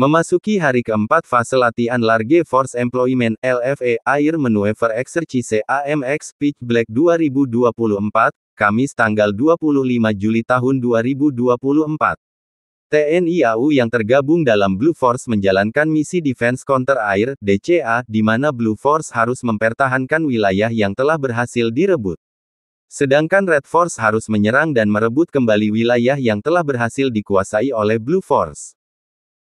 Memasuki hari keempat fase latihan Large Force Employment LFE Air Maneuver Exercise AMX Pitch Black 2024, Kamis tanggal 25 Juli tahun 2024. TNI AU yang tergabung dalam Blue Force menjalankan misi Defense Counter Air (DCA) di mana Blue Force harus mempertahankan wilayah yang telah berhasil direbut. Sedangkan Red Force harus menyerang dan merebut kembali wilayah yang telah berhasil dikuasai oleh Blue Force.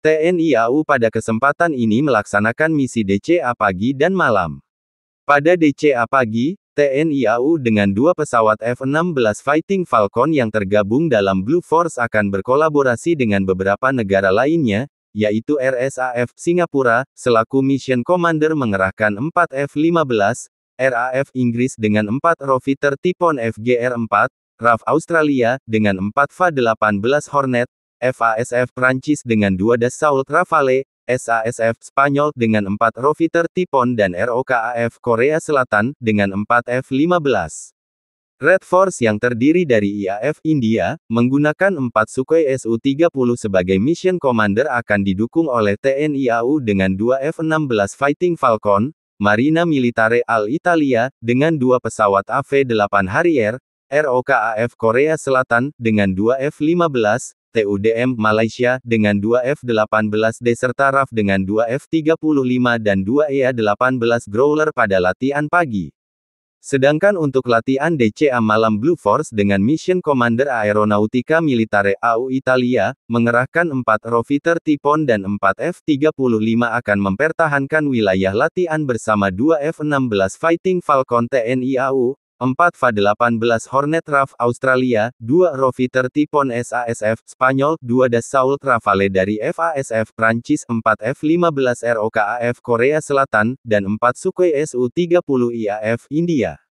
TNI AU pada kesempatan ini melaksanakan misi DCA pagi dan malam. Pada DCA pagi, TNI AU dengan dua pesawat F-16 Fighting Falcon yang tergabung dalam Blue Force akan berkolaborasi dengan beberapa negara lainnya, yaitu RSAF Singapura, selaku Mission Commander mengerahkan 4 F-15, RAF Inggris dengan 4 Roviter Tipon FGR-4, RAF Australia, dengan 4 f 18 Hornet, FASF Prancis dengan 2 Dassault Rafale, SASF Spanyol dengan 4 Roviter Tipon dan ROKAF Korea Selatan dengan 4 F-15. Red Force yang terdiri dari IAF India, menggunakan 4 Sukhoi Su-30 sebagai mission commander akan didukung oleh TNI AU dengan 2 F-16 Fighting Falcon, Marina Militare Al-Italia, dengan 2 pesawat AV-8 Harrier, ROKAF Korea Selatan, dengan 2 F-15, TUDM Malaysia dengan 2 F-18D serta RAF dengan 2 F-35 dan 2 EA-18 Growler pada latihan pagi. Sedangkan untuk latihan DCA malam Blue Force dengan Mission Commander Aeronautica Militare AU Italia, mengerahkan 4 Rovitor Tipon dan 4 F-35 akan mempertahankan wilayah latihan bersama 2 F-16 Fighting Falcon TNI AU, 4 v 18 Hornet RAF Australia, 2 Rovi 30 Pon SASF Spanyol, 2 Dassault Travale dari FASF Prancis, 4 F-15 ROKAF Korea Selatan, dan 4 Sukhoi Su-30 IAF India.